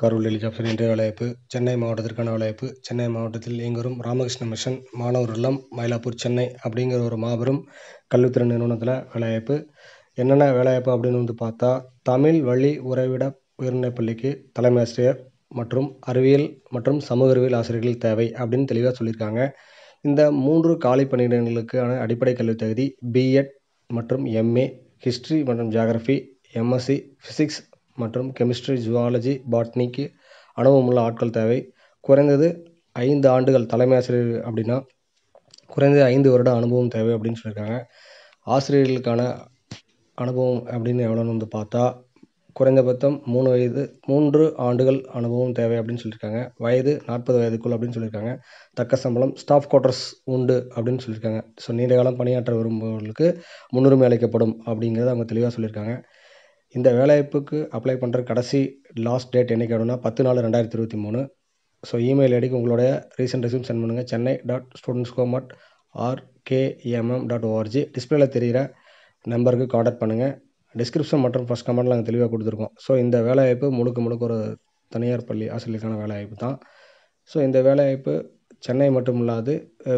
கருவெளி ஜப்சன் என்ற வேலைவாய்ப்பு சென்னை மாவட்டத்திற்கான வேலைவாய்ப்பு சென்னை மாவட்டத்தில் இயங்கிவரும் ராமகிருஷ்ண மிஷன் மாணவர் இல்லம் மயிலாப்பூர் சென்னை அப்படிங்கிற ஒரு மாபெரும் கல்வித்துறை நிறுவனத்தில் வேலைவாய்ப்பு என்னென்ன வேலைவாய்ப்பு அப்படின்னு வந்து பார்த்தா தமிழ் வழி உறைவிட உயர்நிலைப் பள்ளிக்கு தலைமை ஆசிரியர் மற்றும் அறிவியல் மற்றும் சமூக அறிவியல் ஆசிரியர்கள் தேவை அப்படின்னு தெளிவாக சொல்லியிருக்காங்க இந்த மூன்று காலி பணியிடங்களுக்கான அடிப்படை கல்வித் தகுதி பிஎட் மற்றும் எம்ஏ ஹிஸ்ட்ரி மற்றும் ஜியாகிரஃபி எம்எஸ்சி ஃபிசிக்ஸ் மற்றும் கெமிஸ்ட்ரி ஜுவாலஜி பாட்னிக்கு அனுபவமுள்ள ஆட்கள் தேவை குறைந்தது ஐந்து ஆண்டுகள் தலைமை ஆசிரியர் அப்படின்னா குறைந்தது ஐந்து வருட அனுபவம் தேவை அப்படின்னு சொல்லியிருக்காங்க ஆசிரியர்களுக்கான அனுபவம் அப்படின்னு எவ்வளோன்னு வந்து பார்த்தா குறைந்தபட்சம் மூணு வயது மூன்று ஆண்டுகள் அனுபவம் தேவை அப்படின்னு சொல்லியிருக்காங்க வயது நாற்பது வயதுக்குள் அப்படின்னு சொல்லியிருக்காங்க தக்க சம்பளம் ஸ்டாஃப் குவார்ட்டர்ஸ் உண்டு அப்படின்னு சொல்லியிருக்காங்க ஸோ நீண்ட காலம் பணியாற்ற விரும்புவர்களுக்கு முன்னுரிமை அளிக்கப்படும் அப்படிங்கிறத அவங்க தெளிவாக சொல்லியிருக்காங்க இந்த வேலைவாய்ப்புக்கு அப்ளை பண்ணுற கடைசி லாஸ்ட் டேட் என்றைக்கு வேணும்னா பத்து நாலு ரெண்டாயிரத்தி இருபத்தி மூணு ஸோ இமெயில் ஐடிக்கு உங்களுடைய ரீசெண்ட் ரெஸ்யூம் சென்ட் பண்ணுங்கள் Chennai dot students com at R K M M dot O R G டிஸ்பிளேல தெரிகிற நம்பருக்கு காண்டாக்ட் பண்ணுங்கள் டிஸ்கிரிப்ஷன் மற்றும் ஃபஸ்ட் கமெண்ட்டில் நாங்கள் தெளிவாக கொடுத்துருக்கோம் ஸோ இந்த வேலைவாய்ப்பு முழுக்க முழுக்க ஒரு தனியார் பள்ளி ஆசிரியர்களுக்கான வேலைவாய்ப்பு தான் ஸோ இந்த வேலைவாய்ப்பு சென்னை மட்டும் இல்லாது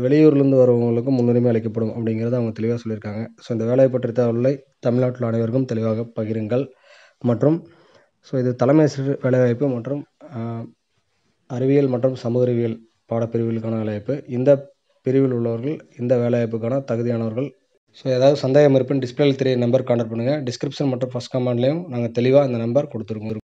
வெளியூர்லேருந்து வரவங்களுக்கும் முன்னுரிமை அளிக்கப்படும் அப்படிங்கிறத அவங்க தெளிவாக சொல்லியிருக்காங்க ஸோ இந்த வேலை பற்றிய தகவலை தமிழ்நாட்டில் அனைவருக்கும் தெளிவாக பகிருங்கள் மற்றும் ஸோ இது தலைமை சிறு வேலைவாய்ப்பு மற்றும் அறிவியல் மற்றும் சமூக அறிவியல் பாடப்பிரிவுகளுக்கான வேலைவாய்ப்பு இந்த பிரிவில் உள்ளவர்கள் இந்த வேலைவாய்ப்புக்கான தகுதியானவர்கள் ஸோ ஏதாவது சந்தேகம் இருப்பின் டிஸ்பிளேயில் தெரிய நம்பர் கான்டாக்ட் பண்ணுங்கள் டிஸ்கிரிப்ஷன் மற்றும் ஃபஸ்ட் கமெண்ட்லேயும் நாங்கள் தெளிவாக இந்த நம்பர் கொடுத்துருக்கோம்